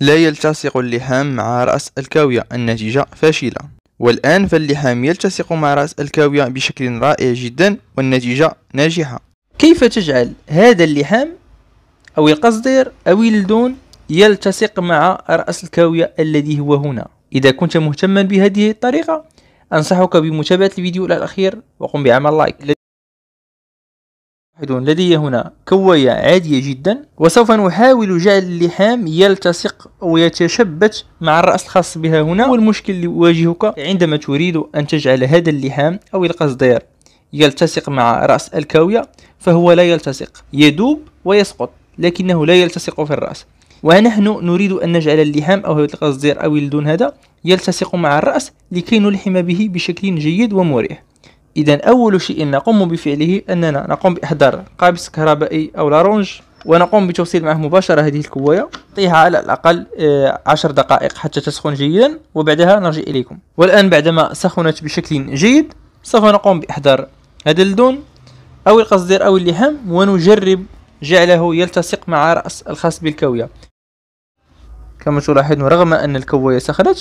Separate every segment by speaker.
Speaker 1: لا يلتصق اللحام مع رأس الكاوية النتيجة فاشلة والآن فاللحام يلتصق مع رأس الكاوية بشكل رائع جدا والنتيجة ناجحة كيف تجعل هذا اللحام أو القصدير أو اللدون يلتصق مع رأس الكاوية الذي هو هنا إذا كنت مهتما بهذه الطريقة أنصحك بمتابعة الفيديو إلى الأخير وقم بعمل لايك لاحظون لدي هنا كوية عادية جدا وسوف نحاول جعل اللحام يلتصق أو يتشبت مع الرأس الخاص بها هنا والمشكل اللي يواجهك عندما تريد أن تجعل هذا اللحام أو القصدير يلتصق مع رأس الكاوية فهو لا يلتصق يدوب ويسقط لكنه لا يلتصق في الرأس ونحن نريد أن نجعل اللحام أو القصدير أو الدون هذا يلتصق مع الرأس لكي نلحم به بشكل جيد ومريح إذا أول شيء نقوم بفعله أننا نقوم بإحضار قابس كهربائي أو لارونج ونقوم بتوصيل معه مباشرة هذه الكواية طيها على الأقل آه، عشر دقائق حتى تسخن جيدا وبعدها نرجع إليكم والآن بعدما سخنت بشكل جيد سوف نقوم بإحضار هذا اللدون أو القصدير أو اللحم ونجرب جعله يلتصق مع رأس الخاص بالكوية كما تلاحظون رغم أن الكوية سخنت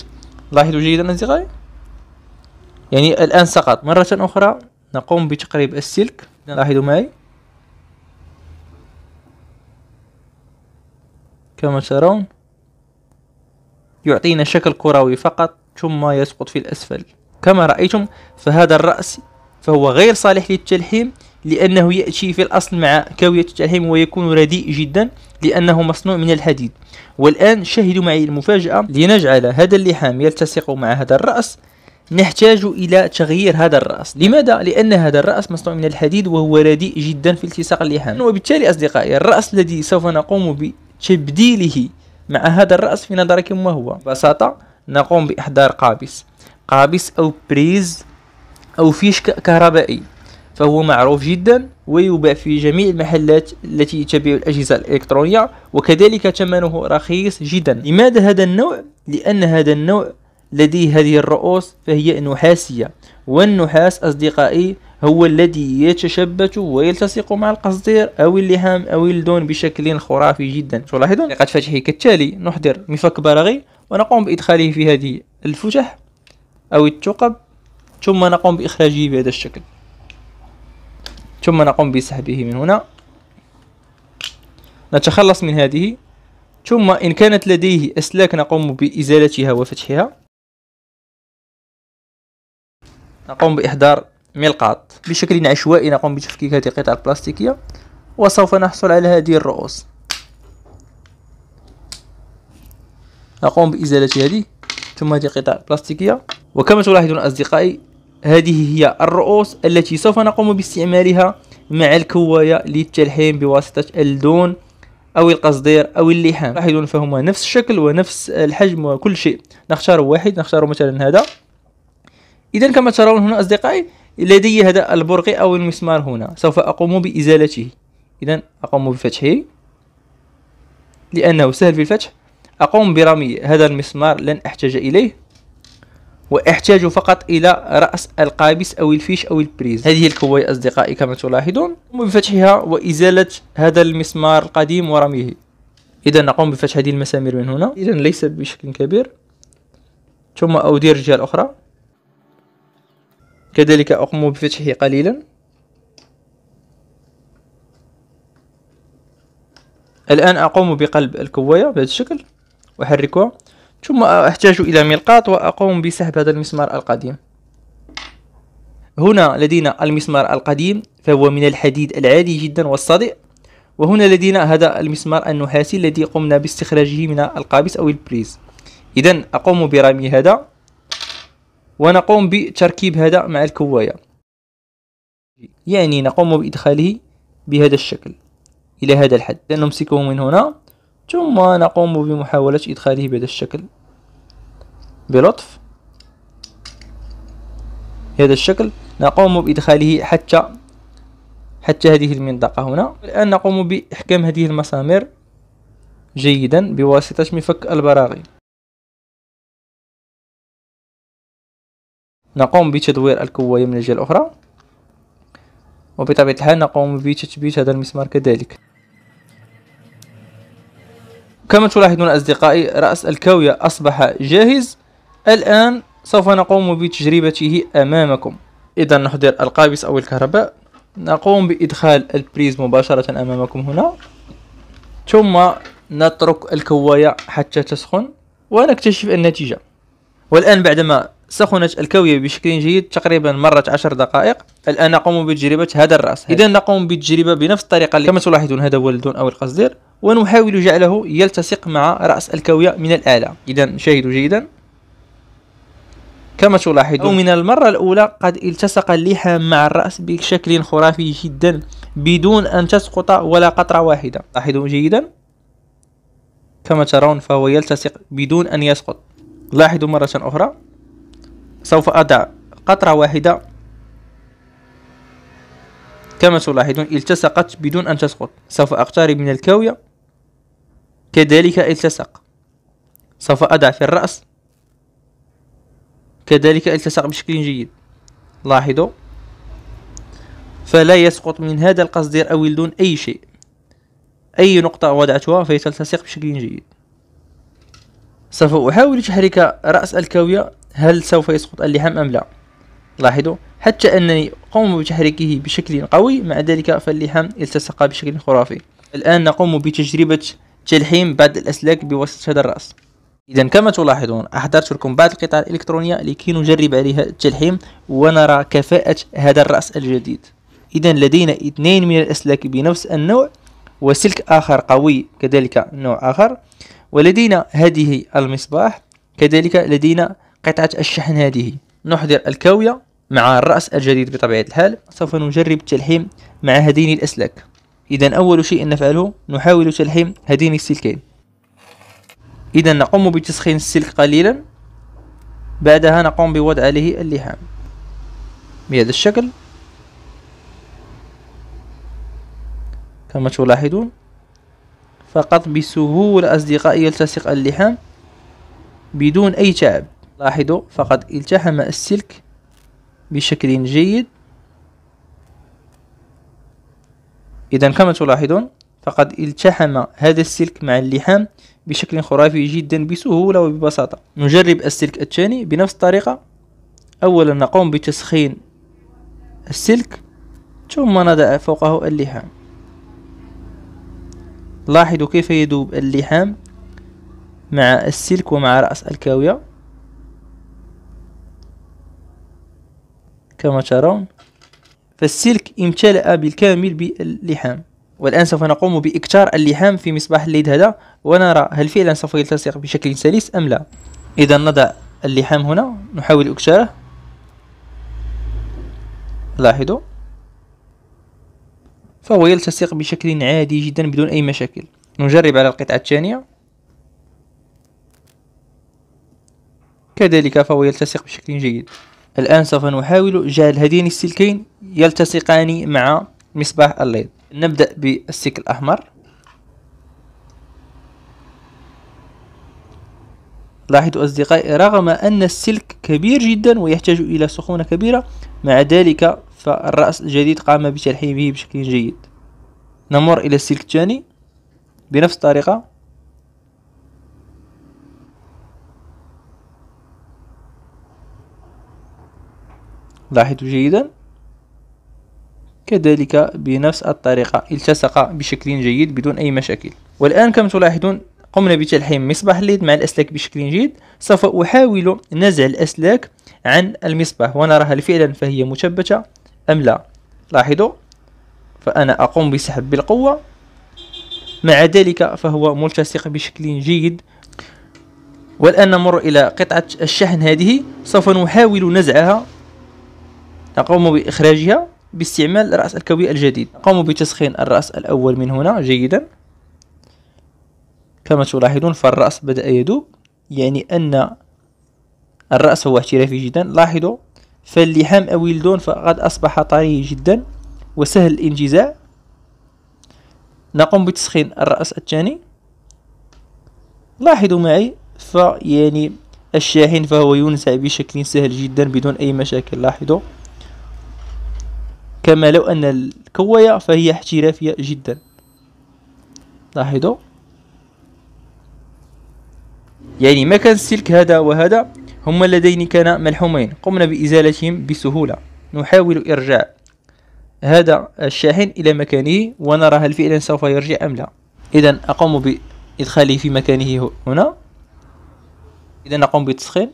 Speaker 1: لاحظوا جيدا أصدقائي يعني الآن سقط مرة أخرى نقوم بتقريب السلك نعم. لاحظوا معي كما ترون يعطينا شكل كروي فقط ثم يسقط في الأسفل كما رأيتم فهذا الرأس فهو غير صالح للتلحيم لأنه يأتي في الأصل مع كاوية التلحيم ويكون رديء جدا لأنه مصنوع من الحديد والآن شاهدوا معي المفاجأة لنجعل هذا اللحام يلتصق مع هذا الرأس نحتاج إلى تغيير هذا الرأس لماذا؟ لأن هذا الرأس مصنوع من الحديد وهو رديء جدا في التصاق اللحام وبالتالي أصدقائي الرأس الذي سوف نقوم بتبديله مع هذا الرأس في نظركم ما هو؟ ببساطة نقوم بإحضار قابس قابس أو بريز أو فيش كهربائي فهو معروف جدا ويباع في جميع المحلات التي تبيع الأجهزة الإلكترونية وكذلك ثمنه رخيص جدا لماذا هذا النوع؟ لأن هذا النوع لدي هذه الرؤوس فهي نحاسية والنحاس أصدقائي هو الذي يتشبت ويلتصق مع القصدير أو اللحام أو اللدون بشكل خرافي جدا تلاحظون لقد فتحه كالتالي نحضر مفك برغي ونقوم بإدخاله في هذه الفتح أو الثقب ثم نقوم بإخراجه بهذا الشكل ثم نقوم بسحبه من هنا نتخلص من هذه ثم إن كانت لديه أسلاك نقوم بإزالتها وفتحها نقوم بإحضار ملقاط بشكل عشوائي نقوم بتفكيك هذه القطع البلاستيكية وسوف نحصل على هذه الرؤوس نقوم بإزالة هذه ثم هذه القطع البلاستيكية وكما تلاحظون أصدقائي هذه هي الرؤوس التي سوف نقوم باستعمالها مع الكواية للتلحيم بواسطة اللون أو القصدير أو اللحام لاحظون فهما نفس الشكل ونفس الحجم وكل شيء نختار واحد نختار مثلا هذا إذا كما ترون هنا أصدقائي لدي هذا البرقي أو المسمار هنا سوف أقوم بإزالته إذا أقوم بفتحه لأنه سهل في الفتح أقوم برمي هذا المسمار لن أحتاج إليه وأحتاج فقط إلى رأس القابس أو الفيش أو البريز هذه الكوية أصدقائي كما تلاحظون أقوم بفتحها وإزالة هذا المسمار القديم ورميه إذا نقوم بفتح هذه المسامير من هنا إذا ليس بشكل كبير ثم أدير الجهة أخرى كذلك أقوم بفتحه قليلا الآن أقوم بقلب الكواية بهذا الشكل وأحركها ثم أحتاج إلى ملقاط وأقوم بسحب هذا المسمار القديم هنا لدينا المسمار القديم فهو من الحديد العادي جدا والصدئ وهنا لدينا هذا المسمار النحاسي الذي قمنا باستخراجه من القابس أو البريز إذا أقوم برمي هذا ونقوم بتركيب هذا مع الكواية يعني نقوم بإدخاله بهذا الشكل إلى هذا الحد نمسكه من هنا ثم نقوم بمحاولة إدخاله بهذا الشكل بلطف بهذا الشكل نقوم بإدخاله حتى حتى هذه المنطقة هنا الآن نقوم بإحكام هذه المسامير جيدا بواسطة مفك البراغي نقوم بتدوير الكوية من الجهة الأخرى وبطبيعة الحال نقوم بتثبيت هذا المسمار كذلك كما تلاحظون أصدقائي رأس الكاوية أصبح جاهز الآن سوف نقوم بتجربته أمامكم إذا نحضر القابس أو الكهرباء نقوم بإدخال البريز مباشرة أمامكم هنا ثم نترك الكواية حتى تسخن ونكتشف النتيجة والآن بعدما سخنت الكوية بشكل جيد تقريبا مرت عشر دقائق الآن نقوم بتجربة هذا الرأس إذا نقوم بالتجربة بنفس الطريقة اللي كما تلاحظون هذا هو اللون أو القصدير ونحاول جعله يلتصق مع رأس الكوية من الآلة إذا شاهدوا جيدا كما تلاحظون من المرة الأولى قد التصق اللحام مع الرأس بشكل خرافي جدا بدون أن تسقط ولا قطرة واحدة لاحظوا جيدا كما ترون فهو يلتصق بدون أن يسقط لاحظوا مرة أخرى سوف أضع قطرة واحدة كما تلاحظون التصقت بدون أن تسقط سوف أقترب من الكاوية كذلك التصق سوف أضع في الرأس كذلك التصق بشكل جيد لاحظوا فلا يسقط من هذا القصدير أو دون أي شيء أي نقطة وضعتها فيتلتصق بشكل جيد سوف أحاول تحريك رأس الكاوية هل سوف يسقط اللحم أم لا لاحظوا حتى أنني قوم بتحريكه بشكل قوي مع ذلك فاللحم التصق بشكل خرافي الآن نقوم بتجربة تلحيم بعض الأسلاك بواسطة هذا الرأس إذا كما تلاحظون أحضرت لكم بعض القطع الإلكترونية لكي نجرب عليها التلحيم ونرى كفاءة هذا الرأس الجديد إذا لدينا اثنين من الأسلاك بنفس النوع وسلك آخر قوي كذلك نوع آخر ولدينا هذه المصباح كذلك لدينا قطعة الشحن هذه نحضر الكاوية مع الرأس الجديد بطبيعة الحال سوف نجرب التلحيم مع هذين الأسلاك إذا أول شيء نفعله نحاول تلحيم هذين السلكين إذا نقوم بتسخين السلك قليلا بعدها نقوم بوضع عليه اللحام بهذا الشكل كما تلاحظون فقط بسهولة أصدقائي يلتصق اللحام بدون أي تعب لاحظوا فقد التحم السلك بشكل جيد إذا كما تلاحظون فقد التحم هذا السلك مع اللحام بشكل خرافي جدا بسهولة وببساطة نجرب السلك الثاني بنفس الطريقة أولا نقوم بتسخين السلك ثم نضع فوقه اللحام لاحظوا كيف يذوب اللحام مع السلك ومع رأس الكاوية كما ترون فالسلك امتلأ بالكامل باللحام والآن سوف نقوم بإكتار اللحام في مصباح الليد هذا ونرى هل فعلا سوف يلتصق بشكل سلس أم لا إذا نضع اللحام هنا نحاول إكتاره لاحظوا فهو يلتصق بشكل عادي جدا بدون أي مشاكل نجرب على القطعة الثانية كذلك فهو يلتصق بشكل جيد الآن سوف نحاول جعل هذين السلكين يلتصقان مع مصباح الليد نبدأ بالسلك الأحمر لاحظوا أصدقائي رغم أن السلك كبير جدا ويحتاج إلى سخونة كبيرة مع ذلك فالرأس الجديد قام بتلحيمه بشكل جيد نمر إلى السلك الثاني بنفس الطريقة لاحظوا جيدا كذلك بنفس الطريقة التصق بشكل جيد بدون أي مشاكل والآن كما تلاحظون قمنا بتلحيم مصباح الليد مع الأسلاك بشكل جيد سوف أحاول نزع الأسلاك عن المصباح ونراها فعلا فهي مثبتة أم لا لاحظوا فأنا أقوم بسحب بالقوة مع ذلك فهو ملتصق بشكل جيد والآن نمر إلى قطعة الشحن هذه سوف نحاول نزعها نقوم بإخراجها باستعمال رأس الكوي الجديد نقوم بتسخين الرأس الأول من هنا جيدا كما تلاحظون فالرأس بدأ يدوب يعني أن الرأس هو احترافي جدا لاحظوا فاللحام أو اللون فقد أصبح طري جدا وسهل الانجزاء نقوم بتسخين الرأس الثاني لاحظوا معي فيعني الشاحن فهو ينزع بشكل سهل جدا بدون أي مشاكل لاحظوا كما لو أن الكواية فهي احترافية جدا لاحظوا يعني ما كان السلك هذا وهذا هما اللذين كانا ملحومين قمنا بإزالتهم بسهولة نحاول إرجاع هذا الشاحن إلى مكانه ونرى هل فعلا سوف يرجع أم لا إذا أقوم بإدخاله في مكانه هنا إذا أقوم بالتسخين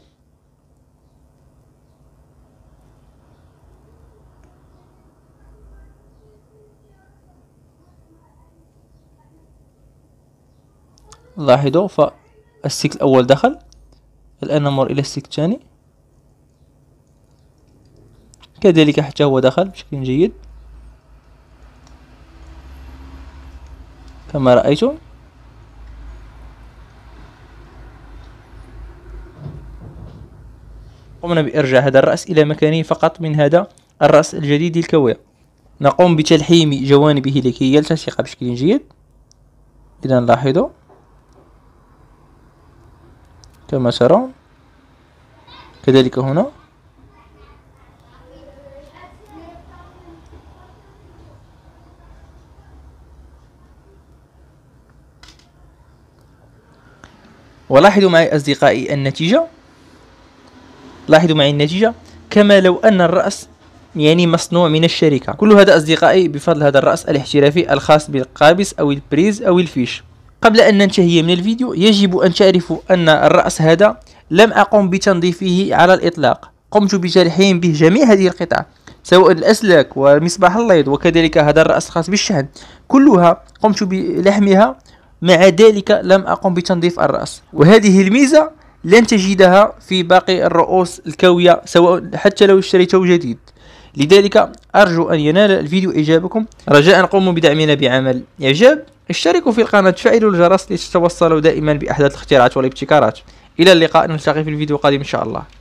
Speaker 1: لاحظوا فالسلك الأول دخل الآن نمر إلى السلك الثاني كذلك حتى هو دخل بشكل جيد كما رأيتم قمنا بإرجاع هذا الرأس إلى مكانه فقط من هذا الرأس الجديد الكوير نقوم بتلحيم جوانبه لكي يلتصق بشكل جيد إذا لاحظوا كما ترون كذلك هنا ولاحظوا معي أصدقائي النتيجة لاحظوا معي النتيجة كما لو أن الرأس يعني مصنوع من الشركة كل هذا أصدقائي بفضل هذا الرأس الاحترافي الخاص بالقابس أو البريز أو الفيش قبل أن ننتهي من الفيديو يجب أن تعرفوا أن الرأس هذا لم أقم بتنظيفه على الإطلاق قمت بجرحين به جميع هذه القطع سواء الأسلاك ومصباح الليض وكذلك هذا الرأس الخاص بالشحن كلها قمت بلحمها مع ذلك لم أقم بتنظيف الرأس وهذه الميزة لن تجدها في باقي الرؤوس الكوية سواء حتى لو اشتريته جديد لذلك أرجو أن ينال الفيديو إعجابكم رجاء قوموا بدعمنا بعمل إعجاب اشتركوا في القناة فعلوا الجرس لتتوصلوا دائما بأحداث الاختراعات والابتكارات إلى اللقاء نلتقي في الفيديو القادم إن شاء الله